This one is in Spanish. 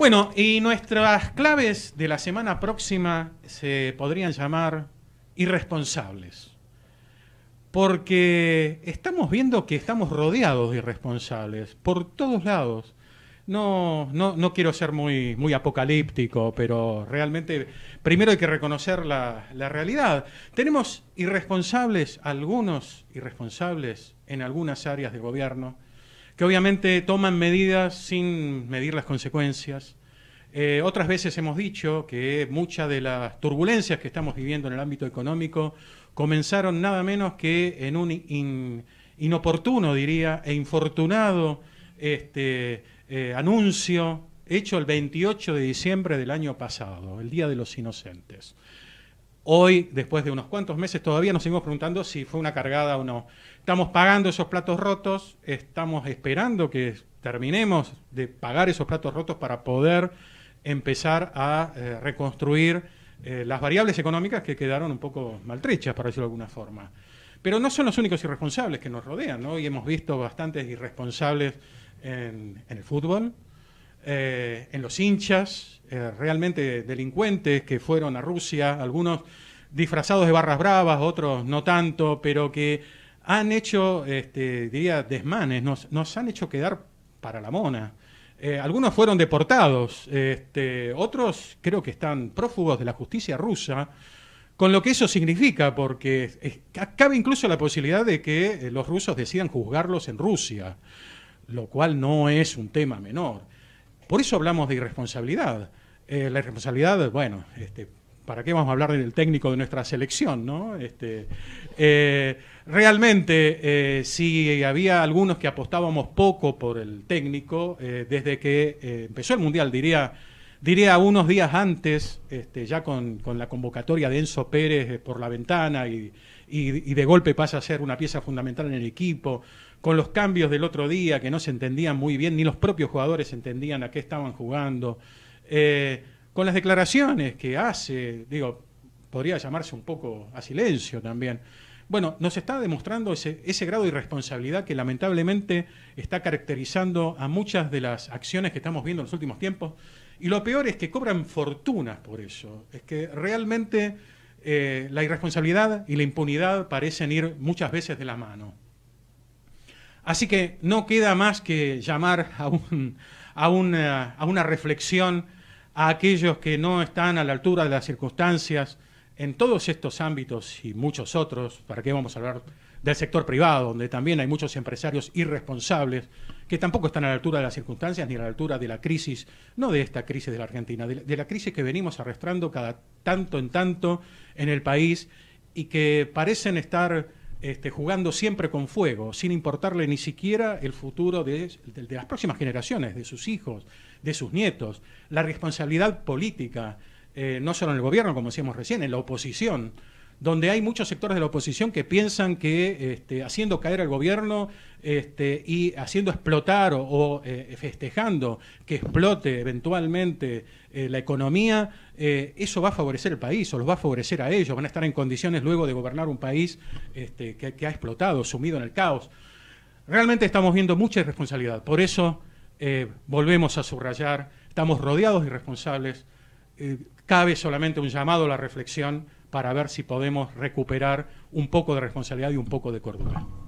Bueno, y nuestras claves de la semana próxima se podrían llamar irresponsables. Porque estamos viendo que estamos rodeados de irresponsables por todos lados. No, no, no quiero ser muy, muy apocalíptico, pero realmente primero hay que reconocer la, la realidad. Tenemos irresponsables, algunos irresponsables en algunas áreas de gobierno, que obviamente toman medidas sin medir las consecuencias. Eh, otras veces hemos dicho que muchas de las turbulencias que estamos viviendo en el ámbito económico comenzaron nada menos que en un inoportuno, diría, e infortunado este, eh, anuncio hecho el 28 de diciembre del año pasado, el Día de los Inocentes. Hoy, después de unos cuantos meses, todavía nos seguimos preguntando si fue una cargada o no. Estamos pagando esos platos rotos, estamos esperando que terminemos de pagar esos platos rotos para poder empezar a eh, reconstruir eh, las variables económicas que quedaron un poco maltrechas, para decirlo de alguna forma. Pero no son los únicos irresponsables que nos rodean, ¿no? Y hemos visto bastantes irresponsables en el fútbol, eh, en los hinchas, eh, realmente delincuentes que fueron a Rusia, algunos disfrazados de barras bravas, otros no tanto, pero que han hecho, este, diría, desmanes, nos, han hecho quedar para la mona. Eh, algunos fueron deportados, este, otros creo que están prófugos de la justicia rusa, con lo que eso significa, porque cabe incluso la posibilidad de que los rusos decidan juzgarlos en Rusia, lo cual no es un tema menor. Por eso hablamos de irresponsabilidad. Eh, la irresponsabilidad, bueno, este, ¿para qué vamos a hablar del técnico de nuestra selección? Este, eh, realmente, eh, si había algunos que apostábamos poco por el técnico, desde que empezó el Mundial, diría, diría unos días antes, este, ya con, la convocatoria de Enzo Pérez por la ventana y, y de golpe pasa a ser una pieza fundamental en el equipo con los cambios del otro día que no se entendían muy bien, ni los propios jugadores entendían a qué estaban jugando, eh, con las declaraciones que hace, digo, podría llamarse un poco a silencio también. Bueno, nos está demostrando ese, grado de irresponsabilidad que lamentablemente está caracterizando a muchas de las acciones que estamos viendo en los últimos tiempos. Y lo peor es que cobran fortunas por eso. Es que realmente eh, la irresponsabilidad y la impunidad parecen ir muchas veces de la mano. Así que no queda más que llamar eh, a, una, reflexión a aquellos que no están a la altura de las circunstancias en todos estos ámbitos y muchos otros, para qué vamos a hablar del sector privado, donde también hay muchos empresarios irresponsables que tampoco están a la altura de las circunstancias ni a la altura de la crisis, no de esta crisis de la Argentina, de la crisis que venimos arrastrando cada tanto en tanto en el país y que parecen estar este, jugando siempre con fuego, sin importarle ni siquiera el futuro de, las próximas generaciones, de sus hijos, de sus nietos, la responsabilidad política, eh, no solo en el gobierno, como decíamos recién, en la oposición, donde hay muchos sectores de la oposición que piensan que este, haciendo caer al gobierno este, y haciendo explotar o, eh, festejando que explote eventualmente eh, la economía, eh, eso va a favorecer el país o los va a favorecer a ellos, van a estar en condiciones luego de gobernar un país este, que, que, ha explotado, sumido en el caos. Realmente estamos viendo mucha irresponsabilidad, por eso volvemos a subrayar, estamos rodeados de irresponsables, cabe solamente un llamado a la reflexión para ver si podemos recuperar un poco de responsabilidad y un poco de cordura.